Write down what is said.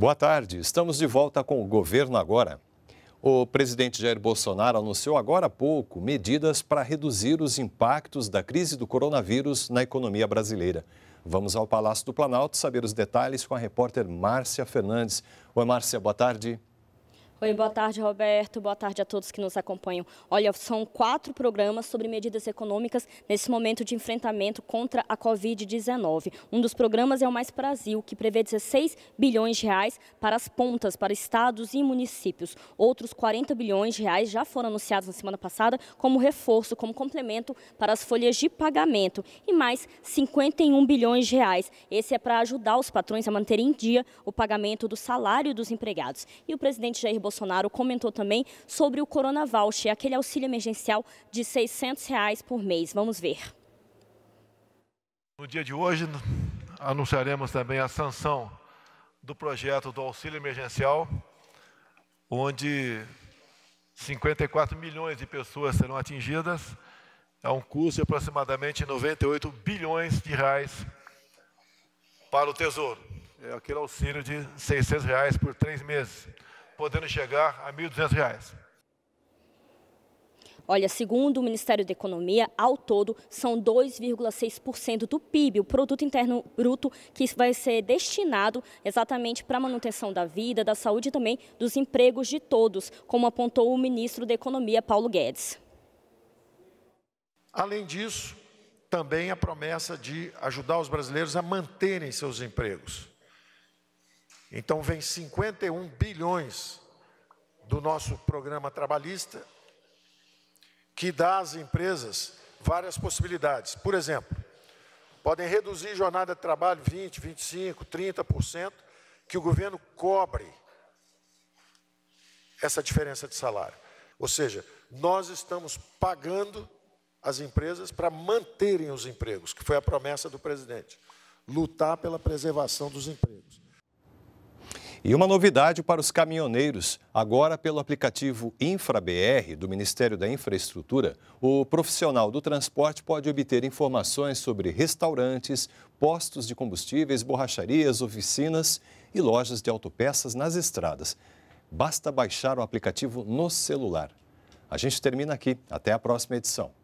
Boa tarde, estamos de volta com o Governo Agora. O presidente Jair Bolsonaro anunciou agora há pouco medidas para reduzir os impactos da crise do coronavírus na economia brasileira. Vamos ao Palácio do Planalto saber os detalhes com a repórter Márcia Fernandes. Oi, Márcia, boa tarde. Oi, boa tarde, Roberto. Boa tarde a todos que nos acompanham. Olha, são quatro programas sobre medidas econômicas nesse momento de enfrentamento contra a Covid-19. Um dos programas é o Mais Brasil, que prevê 16 bilhões de reais para as pontas, para estados e municípios. Outros 40 bilhões de reais já foram anunciados na semana passada como reforço, como complemento para as folhas de pagamento. E mais 51 bilhões de reais. Esse é para ajudar os patrões a manterem em dia o pagamento do salário dos empregados. E o presidente Jair Bolsonaro Bolsonaro comentou também sobre o Corona Voucher, aquele auxílio emergencial de R$ 600 reais por mês. Vamos ver. No dia de hoje, anunciaremos também a sanção do projeto do auxílio emergencial, onde 54 milhões de pessoas serão atingidas, a é um custo de aproximadamente 98 bilhões de reais para o Tesouro. É aquele auxílio de 600 reais por três meses podendo chegar a R$ 1.200. Olha, segundo o Ministério da Economia, ao todo são 2,6% do PIB, o produto interno bruto que vai ser destinado exatamente para a manutenção da vida, da saúde e também dos empregos de todos, como apontou o ministro da Economia Paulo Guedes. Além disso, também a promessa de ajudar os brasileiros a manterem seus empregos. Então, vem 51 bilhões do nosso programa trabalhista, que dá às empresas várias possibilidades. Por exemplo, podem reduzir jornada de trabalho 20, 25, 30%, que o governo cobre essa diferença de salário. Ou seja, nós estamos pagando as empresas para manterem os empregos, que foi a promessa do presidente, lutar pela preservação dos empregos. E uma novidade para os caminhoneiros. Agora, pelo aplicativo InfraBR do Ministério da Infraestrutura, o profissional do transporte pode obter informações sobre restaurantes, postos de combustíveis, borracharias, oficinas e lojas de autopeças nas estradas. Basta baixar o aplicativo no celular. A gente termina aqui. Até a próxima edição.